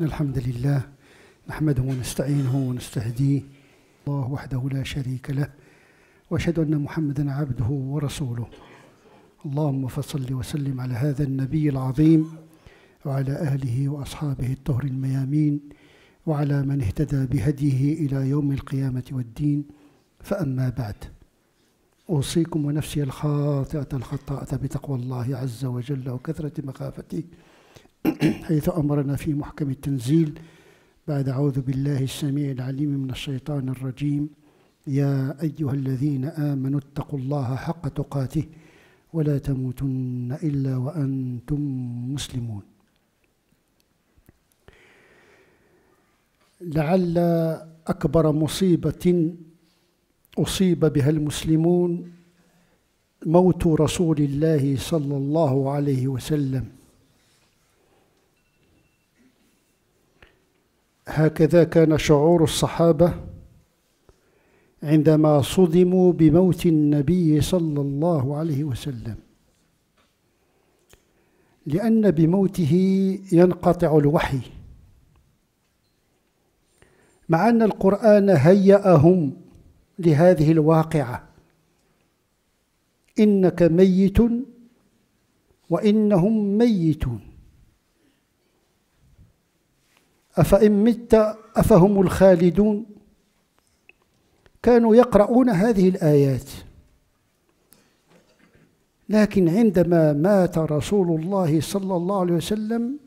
إن الحمد لله نحمده ونستعينه ونستهديه الله وحده لا شريك له وأشهد أن محمدا عبده ورسوله اللهم فصل وسلم على هذا النبي العظيم وعلى آله وأصحابه الطهر الميامين وعلى من اهتدى بهديه إلى يوم القيامة والدين فأما بعد أوصيكم ونفسي الخاطئة الخطاه بتقوى الله عز وجل وكثرة مخافته حيث أمرنا في محكم التنزيل بعد أعوذ بالله السميع العليم من الشيطان الرجيم يا أيها الذين آمنوا اتقوا الله حق تقاته ولا تموتن إلا وأنتم مسلمون لعل أكبر مصيبة أصيب بها المسلمون موت رسول الله صلى الله عليه وسلم هكذا كان شعور الصحابة عندما صدموا بموت النبي صلى الله عليه وسلم لأن بموته ينقطع الوحي مع أن القرآن هيأهم لهذه الواقعة إنك ميت وإنهم ميتون أفإن مت أفهم الخالدون كانوا يقرؤون هذه الآيات لكن عندما مات رسول الله صلى الله عليه وسلم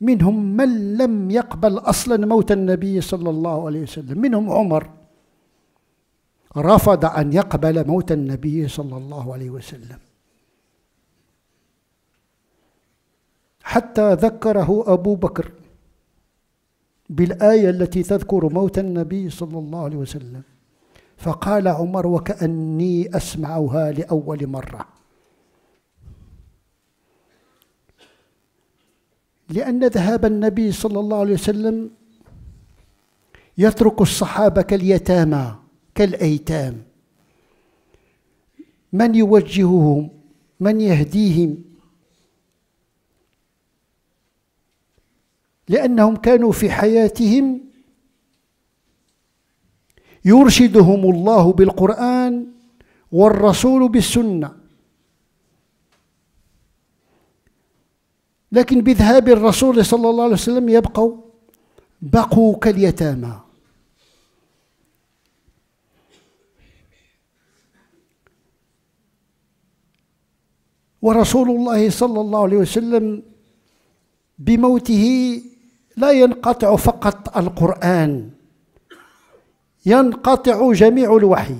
منهم من لم يقبل أصلا موت النبي صلى الله عليه وسلم منهم عمر رفض أن يقبل موت النبي صلى الله عليه وسلم حتى ذكره أبو بكر بالآية التي تذكر موت النبي صلى الله عليه وسلم فقال عمر وكأني أسمعها لأول مرة لأن ذهاب النبي صلى الله عليه وسلم يترك الصحابة كاليتامى كالأيتام من يوجههم من يهديهم لأنهم كانوا في حياتهم يرشدهم الله بالقرآن والرسول بالسنة لكن بذهاب الرسول صلى الله عليه وسلم يبقوا بقوا كاليتامى ورسول الله صلى الله عليه وسلم بموته لا ينقطع فقط القرآن ينقطع جميع الوحي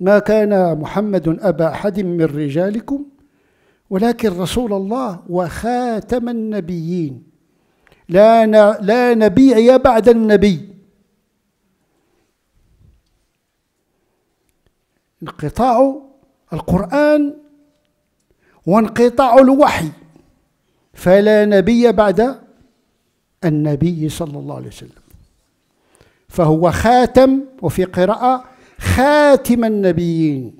ما كان محمد أبا أحد من رجالكم ولكن رسول الله وخاتم النبيين لا لا نبي بعد النبي انقطاع القرآن وانقطاع الوحي فلا نبي بعد النبي صلى الله عليه وسلم فهو خاتم وفي قراءة خاتم النبيين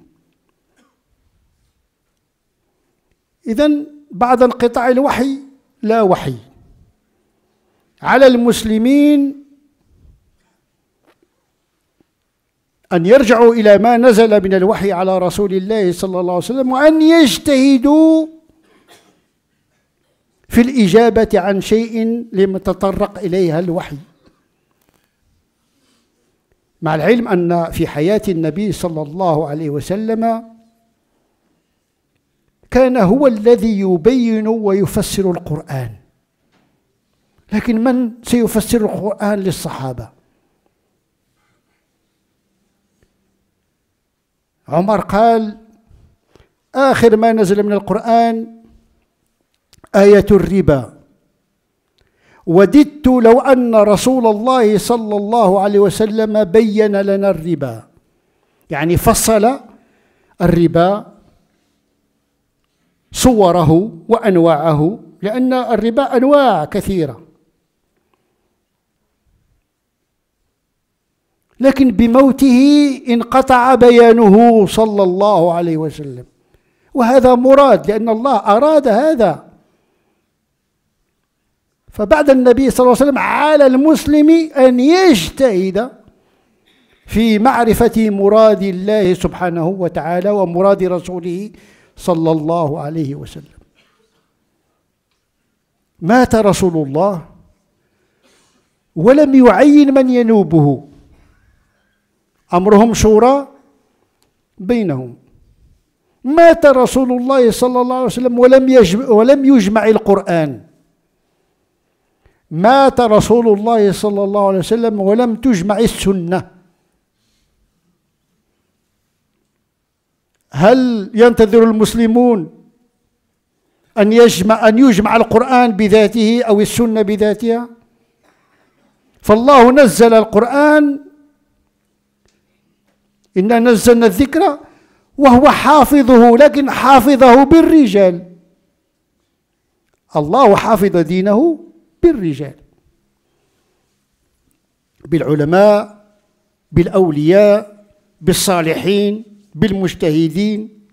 إذا بعد انقطاع الوحي لا وحي على المسلمين أن يرجعوا إلى ما نزل من الوحي على رسول الله صلى الله عليه وسلم وأن يجتهدوا في الإجابة عن شيء لم تطرق إليها الوحي مع العلم أن في حياة النبي صلى الله عليه وسلم كان هو الذي يبين ويفسر القرآن لكن من سيفسر القرآن للصحابة عمر قال آخر ما نزل من القرآن آية الربا وددت لو أن رسول الله صلى الله عليه وسلم بين لنا الربا يعني فصل الربا صوره وأنواعه لأن الربا أنواع كثيرة لكن بموته انقطع بيانه صلى الله عليه وسلم وهذا مراد لأن الله أراد هذا فبعد النبي صلى الله عليه وسلم على المسلم أن يجتهد في معرفة مراد الله سبحانه وتعالى ومراد رسوله صلى الله عليه وسلم مات رسول الله ولم يعين من ينوبه أمرهم شورى بينهم مات رسول الله صلى الله عليه وسلم ولم يجمع, ولم يجمع القرآن مات رسول الله صلى الله عليه وسلم ولم تجمع السنة هل ينتظر المسلمون أن يجمع أن يجمع القرآن بذاته أو السنة بذاتها فالله نزل القرآن إنا نزلنا الذكر وهو حافظه لكن حافظه بالرجال الله حافظ دينه بالرجال بالعلماء بالأولياء بالصالحين بالمجتهدين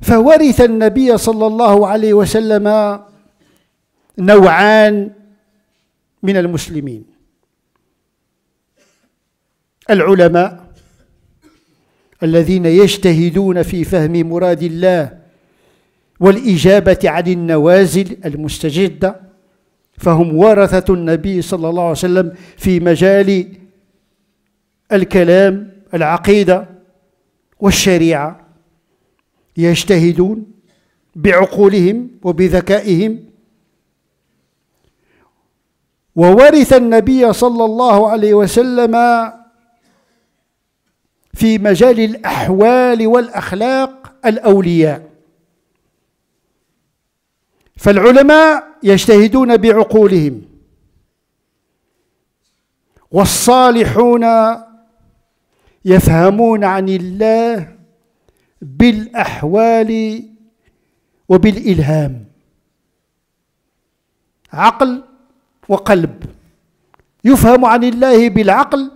فورث النبي صلى الله عليه وسلم نوعان من المسلمين العلماء الذين يجتهدون في فهم مراد الله والإجابة عن النوازل المستجدة فهم ورثة النبي صلى الله عليه وسلم في مجال الكلام العقيدة والشريعة يجتهدون بعقولهم وبذكائهم وورث النبي صلى الله عليه وسلم في مجال الأحوال والأخلاق الأولياء فالعلماء يجتهدون بعقولهم والصالحون يفهمون عن الله بالأحوال وبالإلهام عقل وقلب يفهم عن الله بالعقل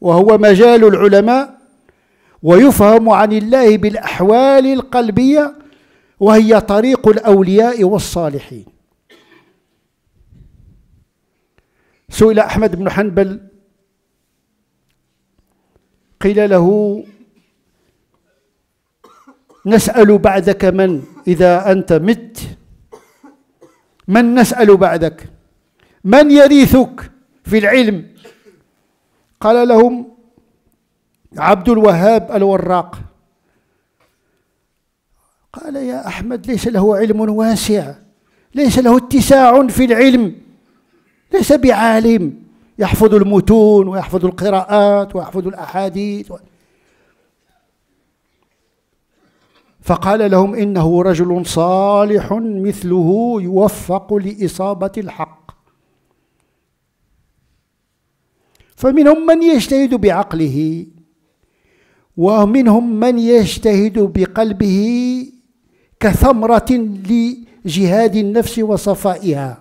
وهو مجال العلماء ويفهم عن الله بالأحوال القلبية وهي طريق الأولياء والصالحين سئل أحمد بن حنبل قيل له نسأل بعدك من إذا أنت مت من نسأل بعدك من يريثك في العلم قال لهم عبد الوهاب الوراق قال يا أحمد ليس له علم واسع ليس له اتساع في العلم ليس بعالم يحفظ المتون ويحفظ القراءات ويحفظ الأحاديث فقال لهم إنه رجل صالح مثله يوفق لإصابة الحق فمنهم من يجتهد بعقله ومنهم من يجتهد بقلبه كثمرة لجهاد النفس وصفائها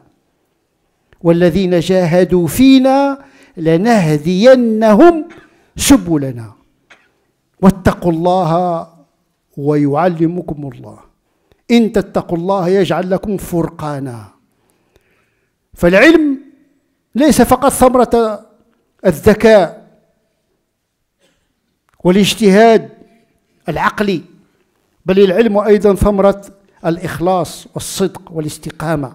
والذين جاهدوا فينا لنهدينهم سبلنا واتقوا الله ويعلمكم الله إن تتقوا الله يجعل لكم فرقانا فالعلم ليس فقط ثمرة الذكاء والاجتهاد العقلي بل العلم أيضا ثمرة الإخلاص والصدق والاستقامة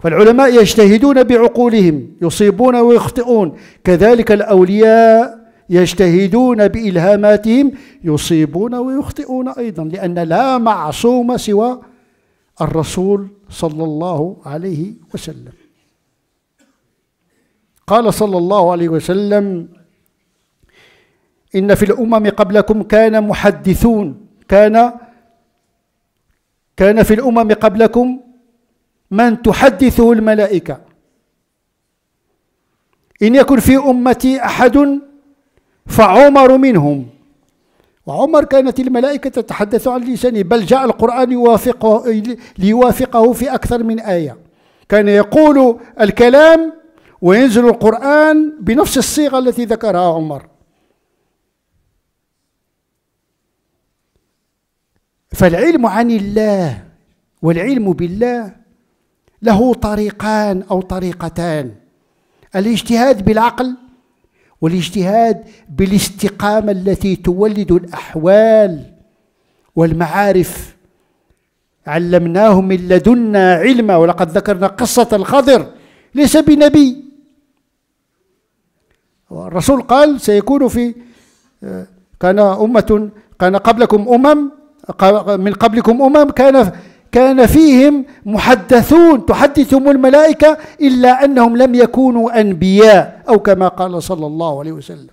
فالعلماء يجتهدون بعقولهم يصيبون ويخطئون كذلك الأولياء يجتهدون بإلهاماتهم يصيبون ويخطئون أيضا لأن لا معصوم سوى الرسول صلى الله عليه وسلم قال صلى الله عليه وسلم إن في الأمم قبلكم كان محدثون كان كان في الأمم قبلكم من تحدثه الملائكة إن يكن في أمتي أحد فعمر منهم وعمر كانت الملائكة تتحدث عن لسانه بل جاء القرآن يوافقه ليوافقه في أكثر من آية كان يقول الكلام وينزل القرآن بنفس الصيغة التي ذكرها عمر فالعلم عن الله والعلم بالله له طريقان او طريقتان الاجتهاد بالعقل والاجتهاد بالاستقامه التي تولد الاحوال والمعارف علمناه من لدنا علما ولقد ذكرنا قصه الخضر ليس بنبي الرسول قال سيكون في آه، كان امه كان قبلكم امم من قبلكم أمم كان كان فيهم محدثون تحدثهم الملائكة إلا أنهم لم يكونوا أنبياء أو كما قال صلى الله عليه وسلم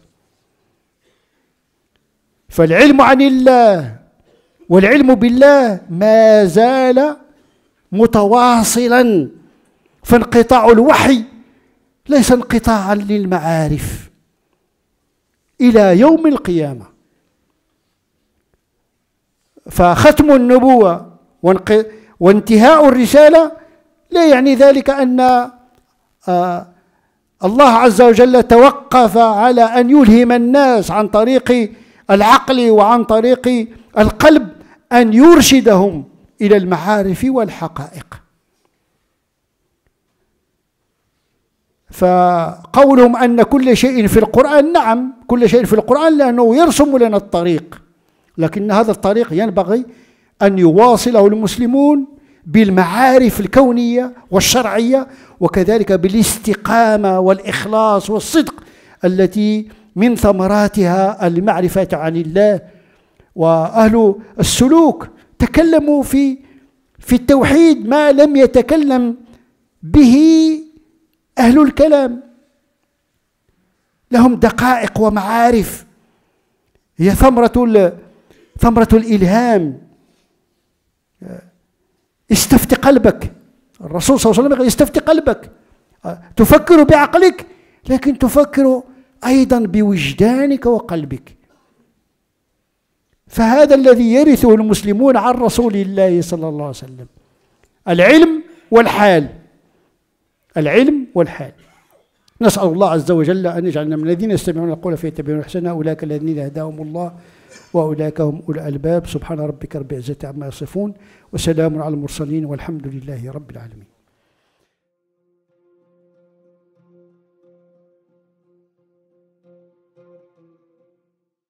فالعلم عن الله والعلم بالله ما زال متواصلا فانقطاع الوحي ليس انقطاعا للمعارف إلى يوم القيامة فختم النبوة وانتهاء الرسالة لا يعني ذلك أن آه، الله عز وجل توقف على أن يلهم الناس عن طريق العقل وعن طريق القلب أن يرشدهم إلى المعارف والحقائق فقولهم أن كل شيء في القرآن نعم كل شيء في القرآن لأنه يرسم لنا الطريق لكن هذا الطريق ينبغي أن يواصله المسلمون بالمعارف الكونية والشرعية وكذلك بالاستقامة والإخلاص والصدق التي من ثمراتها المعرفة عن الله وأهل السلوك تكلموا في في التوحيد ما لم يتكلم به أهل الكلام لهم دقائق ومعارف هي ثمرة ثمرة الإلهام استفتي قلبك الرسول صلى الله عليه وسلم استفتي قلبك تفكر بعقلك لكن تفكر أيضا بوجدانك وقلبك فهذا الذي يرثه المسلمون عن رسول الله صلى الله عليه وسلم العلم والحال العلم والحال نسأل الله عز وجل أن يجعلنا من الذين يستمعون القول فيتبعون أحسنه أولئك الذين هداهم الله وأولئك هم أولي الألباب سبحان ربك رب العزة عما يصفون وسلام على المرسلين والحمد لله رب العالمين